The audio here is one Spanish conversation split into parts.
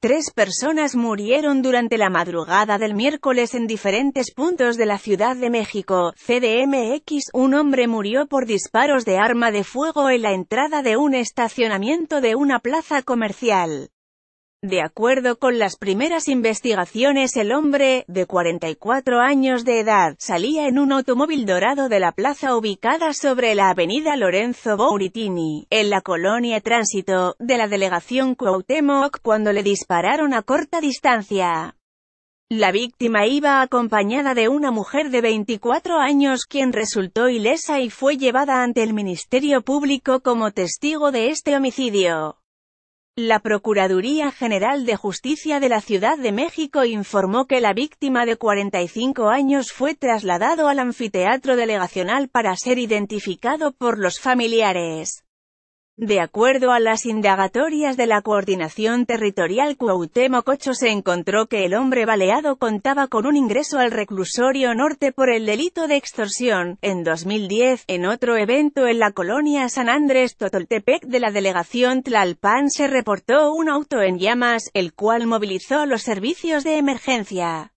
Tres personas murieron durante la madrugada del miércoles en diferentes puntos de la Ciudad de México, CDMX. Un hombre murió por disparos de arma de fuego en la entrada de un estacionamiento de una plaza comercial. De acuerdo con las primeras investigaciones el hombre, de 44 años de edad, salía en un automóvil dorado de la plaza ubicada sobre la avenida Lorenzo Bouritini, en la colonia Tránsito, de la delegación Cuauhtémoc cuando le dispararon a corta distancia. La víctima iba acompañada de una mujer de 24 años quien resultó ilesa y fue llevada ante el Ministerio Público como testigo de este homicidio. La Procuraduría General de Justicia de la Ciudad de México informó que la víctima de 45 años fue trasladado al anfiteatro delegacional para ser identificado por los familiares. De acuerdo a las indagatorias de la Coordinación Territorial Cuauhtémoc se encontró que el hombre baleado contaba con un ingreso al reclusorio norte por el delito de extorsión. En 2010, en otro evento en la colonia San Andrés Totoltepec de la delegación Tlalpan se reportó un auto en llamas, el cual movilizó los servicios de emergencia.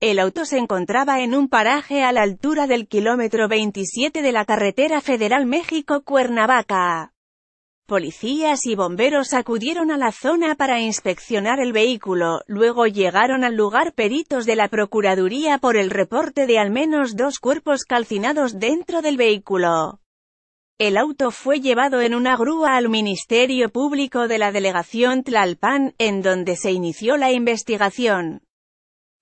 El auto se encontraba en un paraje a la altura del kilómetro 27 de la carretera federal México-Cuernavaca policías y bomberos acudieron a la zona para inspeccionar el vehículo, luego llegaron al lugar peritos de la Procuraduría por el reporte de al menos dos cuerpos calcinados dentro del vehículo. El auto fue llevado en una grúa al Ministerio Público de la Delegación Tlalpan, en donde se inició la investigación.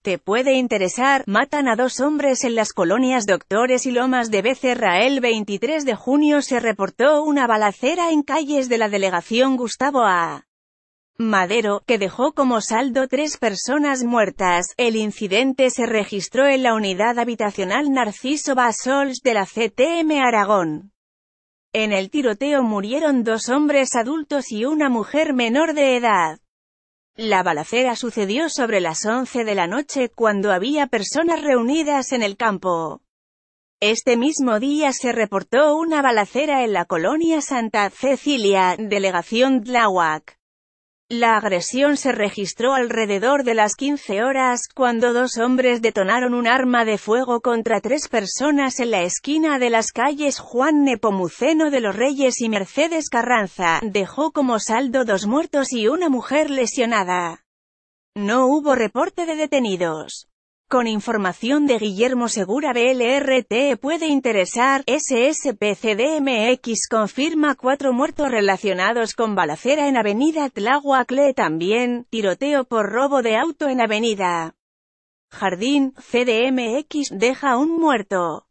Te puede interesar, matan a dos hombres en las colonias Doctores y Lomas de Becerra. El 23 de junio se reportó una balacera en calles de la delegación Gustavo A. Madero, que dejó como saldo tres personas muertas. El incidente se registró en la unidad habitacional Narciso Basols de la CTM Aragón. En el tiroteo murieron dos hombres adultos y una mujer menor de edad. La balacera sucedió sobre las 11 de la noche cuando había personas reunidas en el campo. Este mismo día se reportó una balacera en la colonia Santa Cecilia, delegación Tláhuac. La agresión se registró alrededor de las 15 horas, cuando dos hombres detonaron un arma de fuego contra tres personas en la esquina de las calles Juan Nepomuceno de los Reyes y Mercedes Carranza, dejó como saldo dos muertos y una mujer lesionada. No hubo reporte de detenidos. Con información de Guillermo Segura BLRT puede interesar, CDMX confirma cuatro muertos relacionados con balacera en Avenida Tláhuacle también, tiroteo por robo de auto en Avenida Jardín, CDMX deja un muerto.